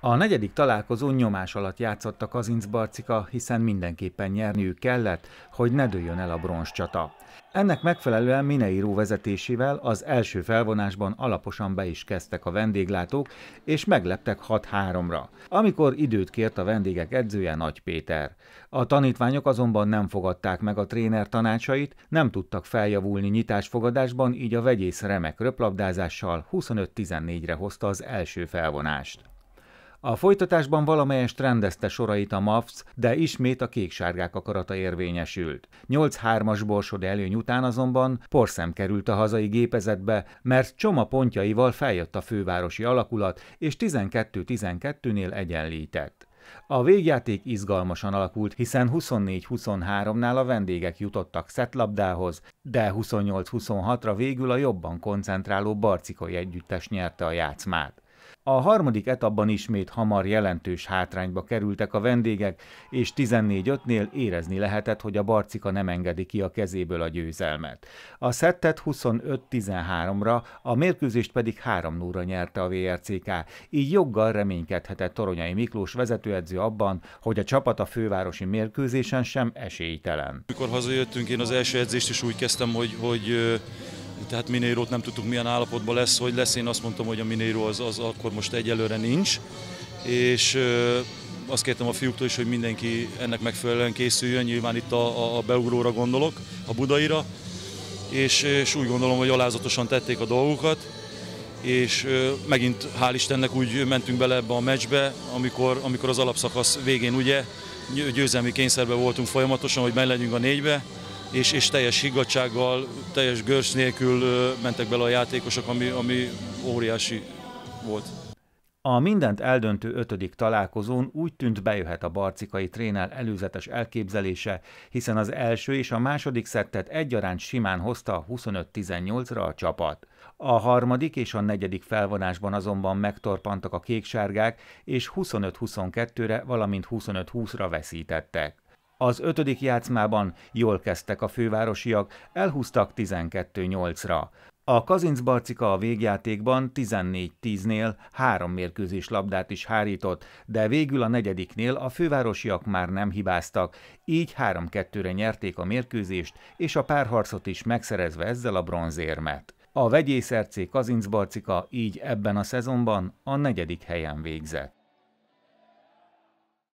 A negyedik találkozón nyomás alatt játszottak a Inzbarcika, hiszen mindenképpen nyerniük kellett, hogy ne dőljön el a bronzcsata. Ennek megfelelően Mineiró vezetésével az első felvonásban alaposan be is kezdtek a vendéglátók, és megleptek 6-3-ra, amikor időt kért a vendégek edzője Nagy Péter. A tanítványok azonban nem fogadták meg a tréner tanácsait, nem tudtak feljavulni nyitásfogadásban, így a vegyész remek röplabdázással 25-14-re hozta az első felvonást. A folytatásban valamelyest rendezte sorait a MAFSZ, de ismét a kék-sárgák akarata érvényesült. 8-3-as borsod előny után azonban porszem került a hazai gépezetbe, mert csoma pontjaival feljött a fővárosi alakulat, és 12-12-nél egyenlített. A végjáték izgalmasan alakult, hiszen 24-23-nál a vendégek jutottak szetlabdához, de 28-26-ra végül a jobban koncentráló barcikai együttes nyerte a játszmát. A harmadik etapban ismét hamar jelentős hátrányba kerültek a vendégek, és 14-5-nél érezni lehetett, hogy a barcika nem engedi ki a kezéből a győzelmet. A szettet 25-13-ra, a mérkőzést pedig 3 0 nyerte a VRCK, er így joggal reménykedhetett Toronyai Miklós vezetőedző abban, hogy a csapat a fővárosi mérkőzésen sem esélytelen. Mikor hazajöttünk, én az első edzést is úgy kezdtem, hogy, hogy tehát Minérót nem tudtuk milyen állapotban lesz, hogy lesz. Én azt mondtam, hogy a Minéró az, az akkor most egyelőre nincs, és azt kértem a fiúktól is, hogy mindenki ennek megfelelően készüljön, nyilván itt a, a beugróra gondolok, a budaira, és, és úgy gondolom, hogy alázatosan tették a dolgukat, és megint hál' Istennek úgy mentünk bele ebbe a meccsbe, amikor, amikor az alapszakasz végén ugye győzelmi kényszerben voltunk folyamatosan, hogy meg legyünk a négybe, és, és teljes higgadsággal, teljes görs nélkül mentek bele a játékosok, ami, ami óriási volt. A mindent eldöntő ötödik találkozón úgy tűnt bejöhet a barcikai tréner előzetes elképzelése, hiszen az első és a második szettet egyaránt simán hozta 25-18-ra a csapat. A harmadik és a negyedik felvonásban azonban megtorpantak a kéksárgák, és 25-22-re, valamint 25-20-ra veszítettek. Az ötödik játszmában jól kezdtek a fővárosiak, elhúztak 12-8-ra. A Kazinc Barcika a végjátékban 14-10-nél három mérkőzés labdát is hárított, de végül a negyediknél a fővárosiak már nem hibáztak, így 3-2-re nyerték a mérkőzést, és a párharcot is megszerezve ezzel a bronzérmet. A vegyészercé Kazinc Barcika így ebben a szezonban a negyedik helyen végzett.